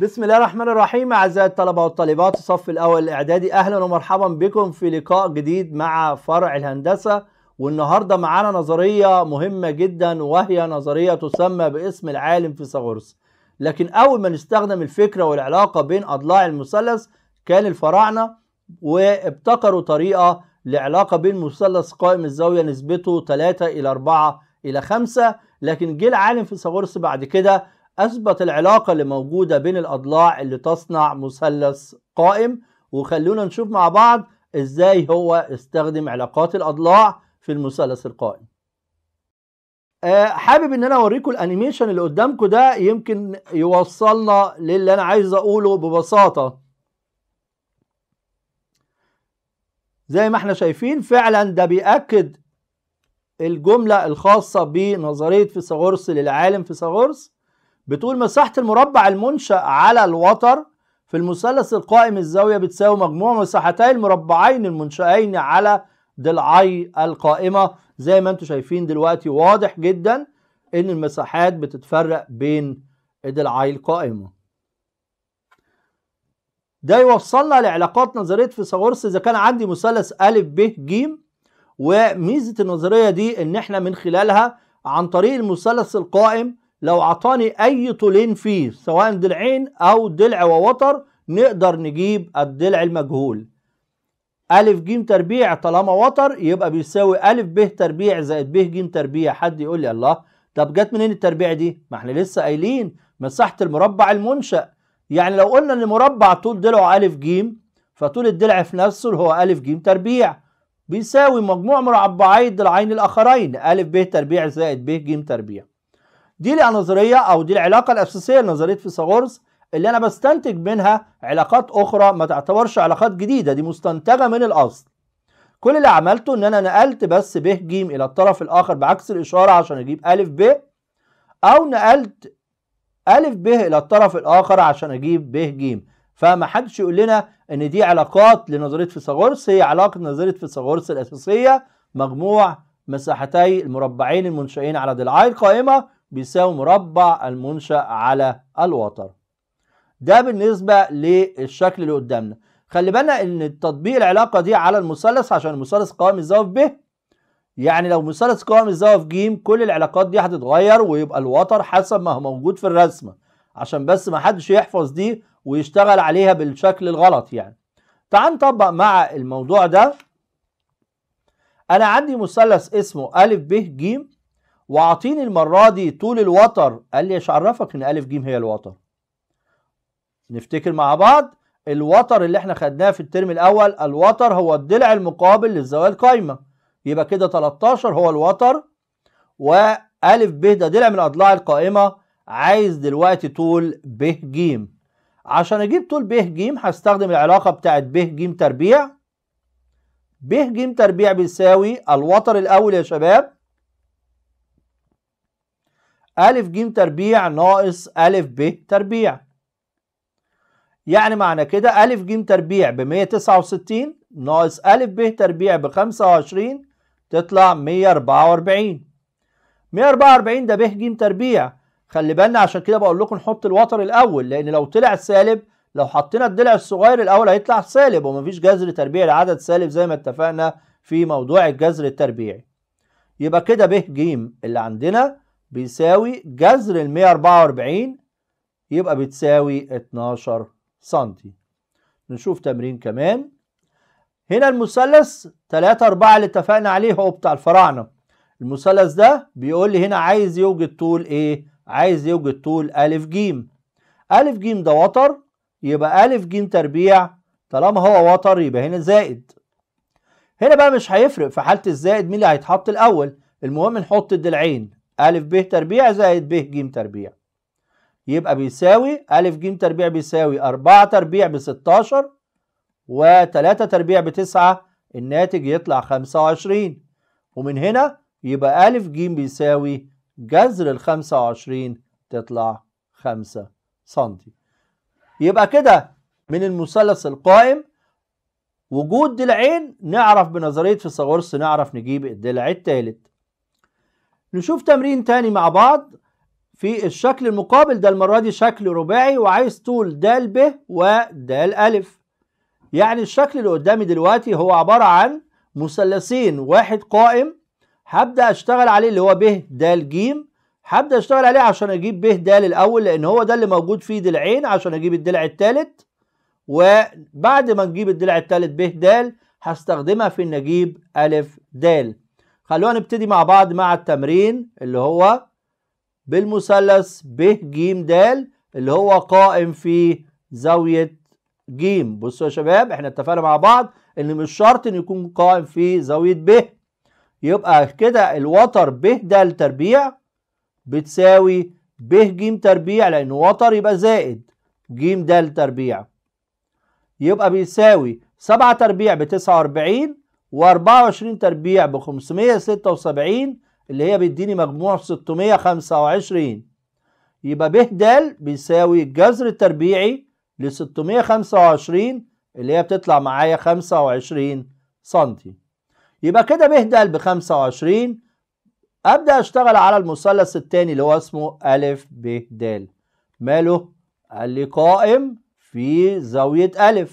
بسم الله الرحمن الرحيم أعزائي الطلبة والطالبات الصف الأول الإعدادي أهلا ومرحبا بكم في لقاء جديد مع فرع الهندسة والنهاردة معانا نظرية مهمة جدا وهي نظرية تسمى باسم العالم فيثاغورس لكن أول ما نستخدم الفكرة والعلاقة بين أضلاع المثلث كان الفراعنة وابتكروا طريقة لعلاقة بين مثلث قائم الزاوية نسبته 3 إلى 4 إلى 5 لكن جه العالم فيثاغورس بعد كده اثبت العلاقه اللي موجوده بين الاضلاع اللي تصنع مثلث قائم وخلونا نشوف مع بعض ازاي هو استخدم علاقات الاضلاع في المثلث القائم آه، حابب ان انا اوريكم الانيميشن اللي قدامكم ده يمكن يوصلنا للي انا عايز اقوله ببساطه زي ما احنا شايفين فعلا ده بيأكد الجملة الخاصة بنظرية فيثاغورس للعالم فيثاغورس بتقول مساحة المربع المنشأ على الوتر في المثلث القائم الزاوية بتساوي مجموع مساحتي المربعين المنشأين على ضلعي القائمة زي ما انتم شايفين دلوقتي واضح جدا ان المساحات بتتفرق بين ضلعي القائمة ده يوصلنا لعلاقات نظرية فيثاغورس إذا كان عندي مثلث أ ب ج وميزة النظرية دي إن إحنا من خلالها عن طريق المثلث القائم لو عطاني اي طولين فيه سواء ضلعين او ضلع ووتر نقدر نجيب الضلع المجهول ألف ج تربيع طالما وتر يبقى بيساوي ألف ب تربيع زائد ب ج تربيع حد يقول لي الله طب جت منين التربيع دي؟ ما احنا لسه قايلين مساحة المربع المنشأ يعني لو قلنا ان مربع طول ضلعه ألف ج فطول الضلع في نفسه اللي هو ألف ج تربيع بيساوي مجموع مربعي الضلعين الآخرين ألف ب تربيع زائد ب ج تربيع دي لها نظريه او دي العلاقه الاساسيه لنظريه فيثاغورس اللي انا بستنتج منها علاقات اخرى ما تعتبرش علاقات جديده دي مستنتجه من الاصل كل اللي عملته ان انا نقلت بس ب ج الى الطرف الاخر بعكس الاشاره عشان اجيب ا ب او نقلت ا ب الى الطرف الاخر عشان اجيب ب ج فما حدش يقول لنا ان دي علاقات لنظريه فيثاغورس هي علاقه نظريه فيثاغورس الاساسيه مجموع مساحتي المربعين المنشئين على ضلعي القائمه بيساوي مربع المنشأ على الوتر ده بالنسبة للشكل اللي قدامنا خلي بالنا ان تطبيق العلاقة دي على المثلث عشان المثلث قائم الزاوية ب يعني لو مثلث قائم الزاوية في ج كل العلاقات دي هتتغير ويبقى الوتر حسب ما هو موجود في الرسمة عشان بس ما حدش يحفظ دي ويشتغل عليها بالشكل الغلط يعني تعال نطبق مع الموضوع ده انا عندي مثلث اسمه ا ب ج واعطيني المرة دي طول الوتر قال لي ايش عرفك ان ألف جيم هي الوتر نفتكر مع بعض الوتر اللي احنا خدناه في الترم الأول الوتر هو الضلع المقابل للزوايا القايمة يبقى كده 13 هو الوتر و ا ب ده ضلع من الأضلاع القائمة عايز دلوقتي طول ب ج عشان أجيب طول ب ج هستخدم العلاقة بتاعت ب ج تربيع ب ج تربيع بيساوي الوتر الأول يا شباب أ ج تربيع ناقص أ ب تربيع يعني معنى كده أ ج تربيع ب 169 ناقص أ ب تربيع ب 25 تطلع 144 144 ده ب ج تربيع خلي بالنا عشان كده بقول لكم نحط الوتر الأول لأن لو طلع سالب لو حطينا الضلع الصغير الأول هيطلع سالب ومفيش جذر تربيعي لعدد سالب زي ما اتفقنا في موضوع الجذر التربيعي يبقى كده ب ج اللي عندنا بيساوي جذر ال 144 يبقى بتساوي 12 سنتي. نشوف تمرين كمان هنا المثلث 3 4 اللي اتفقنا عليه هو بتاع الفراعنه المثلث ده بيقول لي هنا عايز يوجد طول ايه عايز يوجد طول ا ج ا ج ده وتر يبقى ا ج تربيع طالما هو وتر يبقى هنا زائد هنا بقى مش هيفرق في حاله الزائد مين اللي هيتحط الاول المهم نحط الضلعين أ ب تربيع زائد ب ج تربيع يبقى بيساوي أ ج تربيع بيساوي 4 تربيع ب 16 و3 تربيع بتسعة الناتج يطلع 25 ومن هنا يبقى أ ج بيساوي جذر ال 25 تطلع 5 سم يبقى كده من المثلث القائم وجود دلعين نعرف بنظرية فيثاغورس نعرف نجيب الدلع التالت نشوف تمرين تاني مع بعض في الشكل المقابل ده المرة دي شكل رباعي وعايز طول د ب ود أ يعني الشكل اللي قدامي دلوقتي هو عبارة عن مثلثين واحد قائم هبدأ أشتغل عليه اللي هو ب د ج هبدأ أشتغل عليه عشان أجيب ب د الأول لأن هو ده اللي موجود فيه ضلعين عشان أجيب الضلع التالت وبعد ما نجيب الضلع التالت ب د هستخدمها في إن أجيب أ د خلونا نبتدي مع بعض مع التمرين اللي هو بالمثلث ب ج د اللي هو قائم في زاوية ج بصوا يا شباب احنا اتفقنا مع بعض ان مش شرط ان يكون قائم في زاوية ب يبقى كده الوتر ب د تربيع بتساوي ب ج تربيع لان وتر يبقى زائد ج د تربيع يبقى بيساوي 7 تربيع ب 49 و24 تربيع ب 576 اللي هي بيديني مجموع 625 يبقى ب د بيساوي الجذر التربيعي ل 625 اللي هي بتطلع معايا 25 سنتي يبقى كده ب د ب 25 ابدا اشتغل على المثلث الثاني اللي هو اسمه ا ب د ماله قال لي قائم في زاويه أ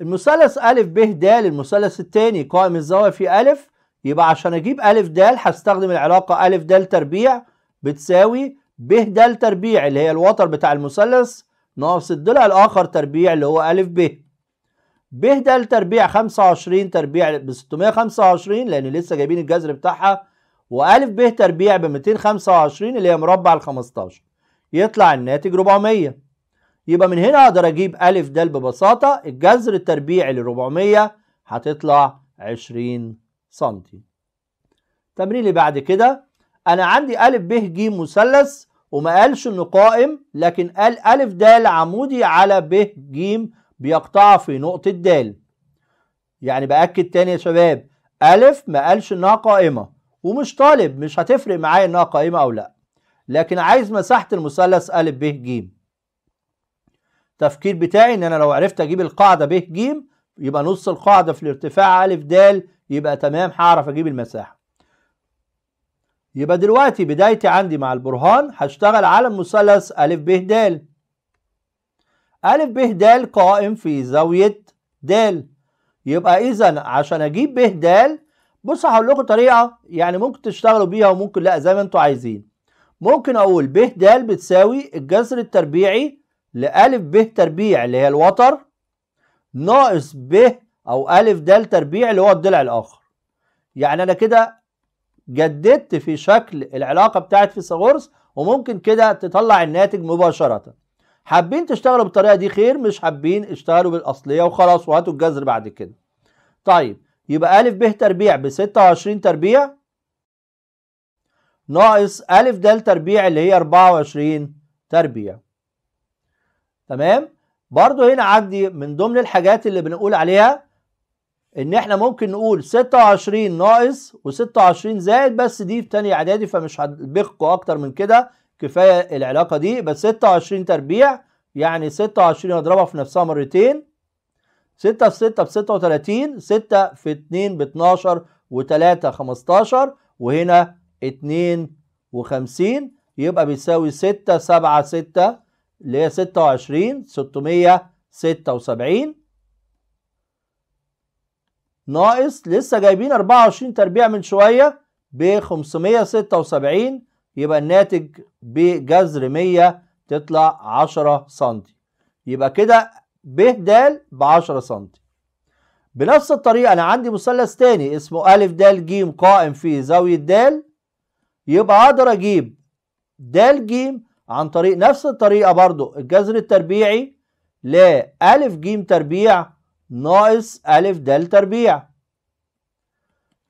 المثلث أ ب د المثلث الثاني قائم الزاوية في أ يبقى عشان أجيب أ د هستخدم العلاقة أ د تربيع بتساوي ب د تربيع اللي هي الوتر بتاع المثلث ناقص الضلع الآخر تربيع اللي هو أ ب ب د تربيع 25 تربيع ب 625 لأن لسه جايبين الجذر بتاعها وأ ب تربيع ب 225 اللي هي مربع ال 15 يطلع الناتج 400 يبقى من هنا اقدر اجيب الف د ببساطه الجذر التربيعي ل 400 هتطلع 20 سم. التمرين اللي بعد كده انا عندي الف ب ج مثلث وما قالش انه قائم لكن قال الف د عمودي على ب ج بيقطع في نقطه د. يعني باكد تاني يا شباب الف ما قالش انها قائمه ومش طالب مش هتفرق معايا انها قائمه او لا لكن عايز مساحه المثلث ا ب ج التفكير بتاعي ان انا لو عرفت اجيب القاعده ب ج يبقى نص القاعده في الارتفاع ا د يبقى تمام هعرف اجيب المساحه يبقى دلوقتي بدايتي عندي مع البرهان هشتغل على المثلث ا ب د ا ب د قائم في زاويه د يبقى اذا عشان اجيب ب د بص هقول لكم طريقه يعني ممكن تشتغلوا بيها وممكن لا زي ما انتم عايزين ممكن اقول ب د بتساوي الجذر التربيعي لألف ب تربيع اللي هي الوتر ناقص ب أو ألف د تربيع اللي هو الضلع الآخر يعني أنا كده جددت في شكل العلاقة بتاعت فيثاغورس وممكن كده تطلع الناتج مباشرة حابين تشتغلوا بالطريقة دي خير مش حابين اشتغلوا بالأصلية وخلاص وهاتوا الجذر بعد كده طيب يبقى ألف ب تربيع ب 26 تربيع ناقص ألف د تربيع اللي هي 24 تربيع تمام برضو هنا عندي من ضمن الحاجات اللي بنقول عليها ان احنا ممكن نقول 26 ناقص و26 زائد بس دي في تاني اعدادي فمش هدبخكوا اكتر من كده كفايه العلاقه دي بس 26 تربيع يعني 26 اضربها في نفسها مرتين 6 في 6 ب 36 6 في 2 ب 12 و3 15 وهنا 52 يبقى بيساوي 6 7 6 اللي هي 26 676 ناقص لسه جايبين 24 تربيع من شوية ب 576 يبقى الناتج بجذر 100 تطلع 10 سم يبقى كده ب د ب 10 سم بنفس الطريقة أنا عندي مثلث ثاني اسمه أ د ج قائم في زاوية د يبقى أقدر أجيب د ج عن طريق نفس الطريقة برضو الجذر التربيعي لألف جيم تربيع ناقص ألف دال تربيع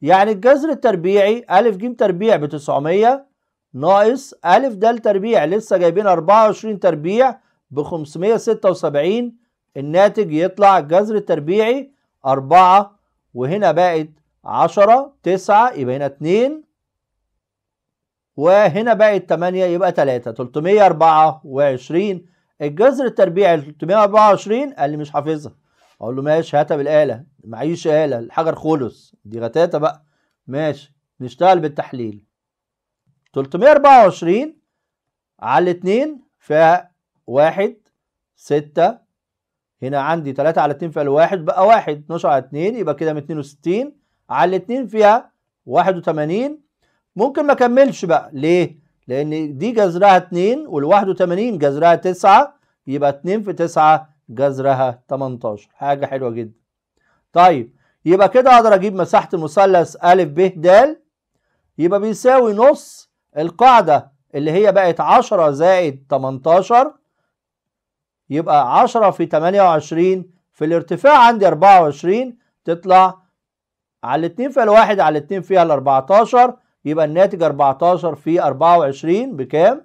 يعني الجذر التربيعي ألف جيم تربيع بتسعمية ناقص ألف دال تربيع لسه جايبين أربعة وعشرين تربيع بخمسمية ستة وسبعين الناتج يطلع الجذر التربيعي أربعة وهنا بقت عشرة تسعة يبقى هنا اتنين وهنا بقت 8 يبقى 3 324 الجذر التربيعي 324 قال لي مش حافظها اقول له ماشي هاتها بالاله معيش اله الحجر خلص دي غتاته بقى ماشي نشتغل بالتحليل 324 على 2 فيها 1 6 هنا عندي 3 على 2 فيها 1 بقى 1 12 على 2 يبقى كده 62 على 2 فيها 81 ممكن ما اكملش بقى ليه لان دي جذرها 2 وال81 جذرها 9 يبقى 2 في 9 جذرها 18 حاجه حلوه جدا طيب يبقى كده اقدر اجيب مساحه المثلث ا ب د يبقى بيساوي نص القاعده اللي هي بقت 10 زائد 18 يبقى 10 في 28 في الارتفاع عندي 24 تطلع على 2 فيها الواحد على 2 فيها ال 14 يبقى الناتج 14 في 24 بكام؟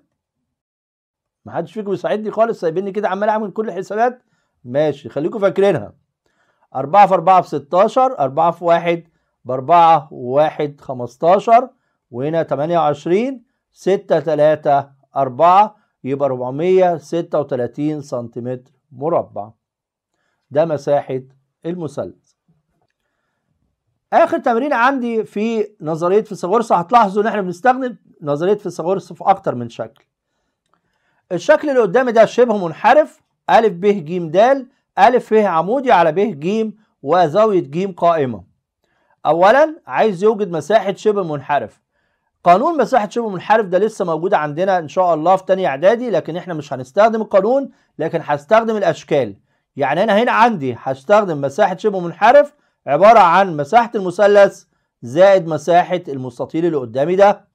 ما حدش فيكم بيساعدني خالص سايبني كده عمال اعمل كل الحسابات ماشي خليكم فاكرينها 4 في 4 في 16 4 في 1 ب 4 1 15 وهنا 28 6 3 4 يبقى 436 سنتيمتر مربع ده مساحة المثلث اخر تمرين عندي في نظريه فيثاغورس هتلاحظوا ان احنا بنستخدم نظريه فيثاغورس في اكتر من شكل الشكل اللي قدامي ده شبه منحرف ا ب ج د ا ف عمودي على ب ج وزاويه ج قائمه اولا عايز يوجد مساحه شبه منحرف قانون مساحه شبه منحرف ده لسه موجود عندنا ان شاء الله في تاني اعدادي لكن احنا مش هنستخدم القانون لكن هستخدم الاشكال يعني انا هنا عندي هستخدم مساحه شبه منحرف عبارة عن مساحة المثلث زائد مساحة المستطيل اللي قدامي ده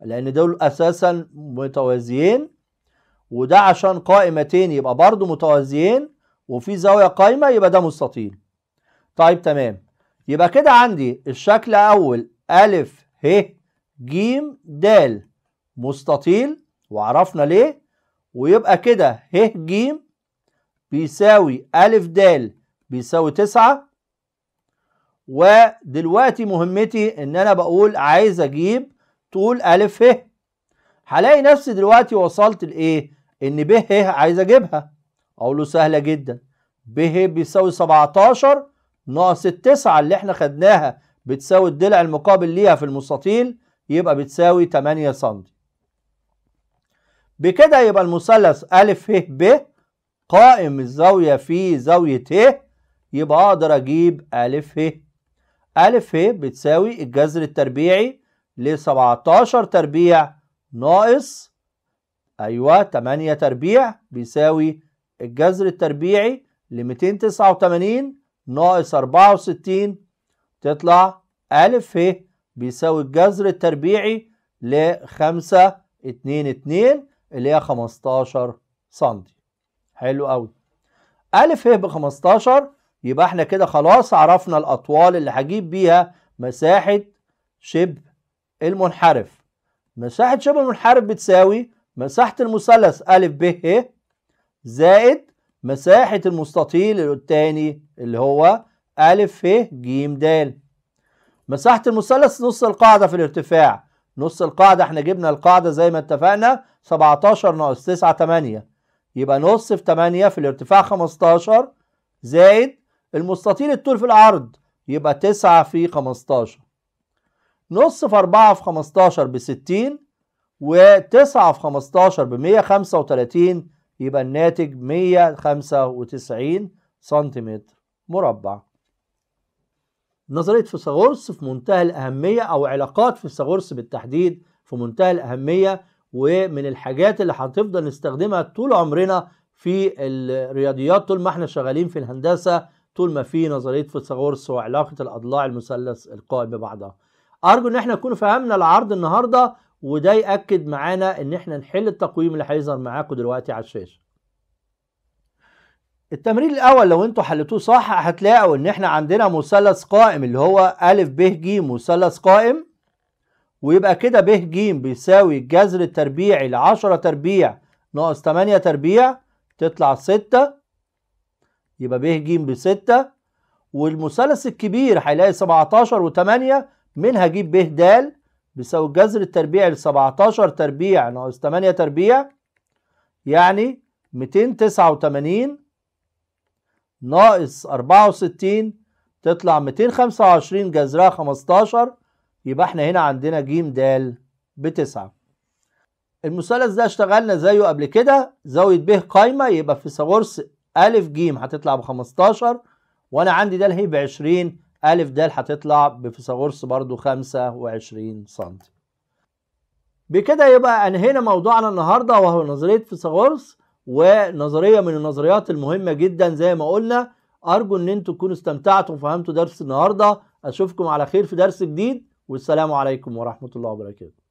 لأن دول أساسا متوازيين وده عشان قائمتين يبقى برضه متوازيين وفي زاوية قايمة يبقى ده مستطيل طيب تمام يبقى كده عندي الشكل أول أ ه ج د مستطيل وعرفنا ليه ويبقى كده ه ج بيساوي أ د بيساوي تسعة ودلوقتي مهمتي ان انا بقول عايز اجيب طول ا ه هلاقي نفسي دلوقتي وصلت لايه ان ب ه عايز اجيبها اقول له سهله جدا ب ه بيساوي 17 ناقص التسعة اللي احنا خدناها بتساوي الضلع المقابل ليها في المستطيل يبقى بتساوي 8 سم بكده يبقى المثلث أ ه ب قائم الزاوية في زاوية ه يبقى أقدر أجيب أ ه أ ه بتساوي الجذر التربيعي ل 17 تربيع ناقص أيوه 8 تربيع بيساوي الجذر التربيعي ل 289 ناقص 64 تطلع أ ه بيساوي الجذر التربيعي ل اتنين اتنين اللي هي 15 سم حلو قوي أ ه ب 15 يبقى احنا كده خلاص عرفنا الأطوال اللي هجيب بيها مساحة شبه المنحرف مساحة شبه المنحرف بتساوي مساحة المثلث أ ب ه زائد مساحة المستطيل التاني اللي هو أ ه ج د مساحة المثلث نص القاعدة في الارتفاع نص القاعدة احنا جبنا القاعدة زي ما اتفقنا 17 ناقص 9 8 يبقى نص في 8 في الارتفاع 15 زائد المستطيل الطول في العرض يبقى 9 في 15 نص في 4 في 15 ب 60 و9 في 15 ب 135 يبقى الناتج 195 سنتيمتر مربع نظرية فيثاغورس في منتهى الأهمية أو علاقات فيثاغورس بالتحديد في منتهى الأهمية ومن الحاجات اللي هتفضل نستخدمها طول عمرنا في الرياضيات طول ما احنا شغالين في الهندسة طول ما في نظريه فيثاغورس وعلاقه الاضلاع المثلث القائم ببعضها ارجو ان احنا نكون فهمنا العرض النهارده وده ياكد معانا ان احنا نحل التقويم اللي هيظهر معاكم دلوقتي على الشاشه التمرين الاول لو انتوا حلتوه صح هتلاقوا ان احنا عندنا مثلث قائم اللي هو ا ب ج مثلث قائم ويبقى كده ب ج بيساوي الجذر التربيعي ل 10 تربيع ناقص 8 تربيع تطلع 6 يبقى ب ج ب 6 والمثلث الكبير هيلاقي 17 و8 منها جيب ب د بيساوي الجذر التربيعي ل 17 تربيع ناقص 8 تربيع يعني 289 ناقص 64 تطلع 225 جذرها 15 يبقى احنا هنا عندنا ج د ب 9 المثلث ده اشتغلنا زيه قبل كده زاوية ب قايمة يبقى فيثاغورس ألف جيم هتطلع ب 15 وأنا عندي ده هي ب 20 ألف د هتطلع بفيثاغورس برضو 25 سم بكده يبقى أنهينا موضوعنا النهاردة وهو نظرية فيثاغورس ونظرية من النظريات المهمة جدا زي ما قلنا أرجو أن أنتم تكونوا استمتعتوا وفهمتوا درس النهاردة أشوفكم على خير في درس جديد والسلام عليكم ورحمة الله وبركاته